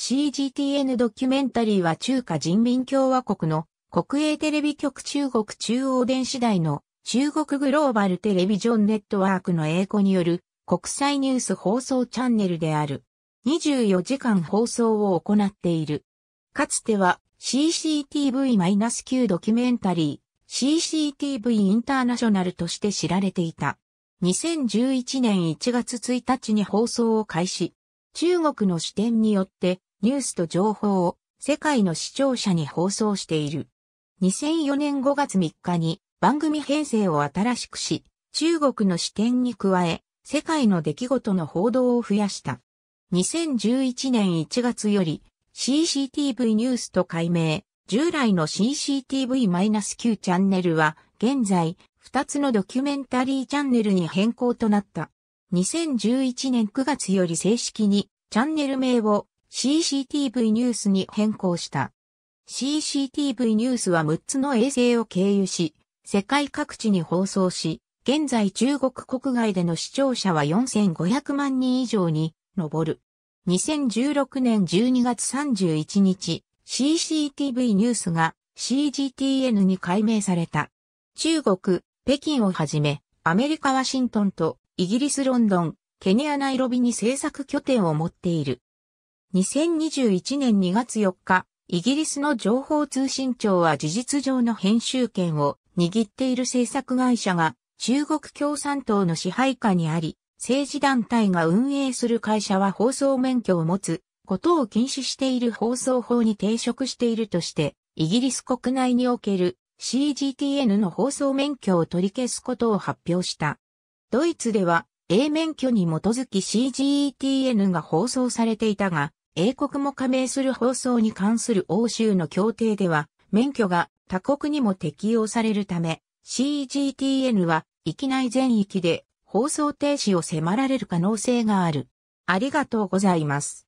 CGTN ドキュメンタリーは中華人民共和国の国営テレビ局中国中央電子台の中国グローバルテレビジョンネットワークの英語による国際ニュース放送チャンネルである。24時間放送を行っている。かつては CCTV-9 ドキュメンタリー CCTV インターナショナルとして知られていた。2011年1月1日に放送を開始。中国の視点によってニュースと情報を世界の視聴者に放送している。2004年5月3日に番組編成を新しくし、中国の視点に加え、世界の出来事の報道を増やした。2011年1月より CCTV ニュースと改名、従来の CCTV-9 チャンネルは現在2つのドキュメンタリーチャンネルに変更となった。2011年9月より正式にチャンネル名を CCTV ニュースに変更した。CCTV ニュースは6つの衛星を経由し、世界各地に放送し、現在中国国外での視聴者は4500万人以上に上る。2016年12月31日、CCTV ニュースが CGTN に改名された。中国、北京をはじめ、アメリカ・ワシントンとイギリス・ロンドン、ケニア・ナイロビに制作拠点を持っている。2021年2月4日、イギリスの情報通信庁は事実上の編集権を握っている制作会社が中国共産党の支配下にあり、政治団体が運営する会社は放送免許を持つことを禁止している放送法に抵触しているとして、イギリス国内における CGTN の放送免許を取り消すことを発表した。ドイツでは A 免許に基づき CGTN が放送されていたが、英国も加盟する放送に関する欧州の協定では、免許が他国にも適用されるため、CGTN は域内全域で放送停止を迫られる可能性がある。ありがとうございます。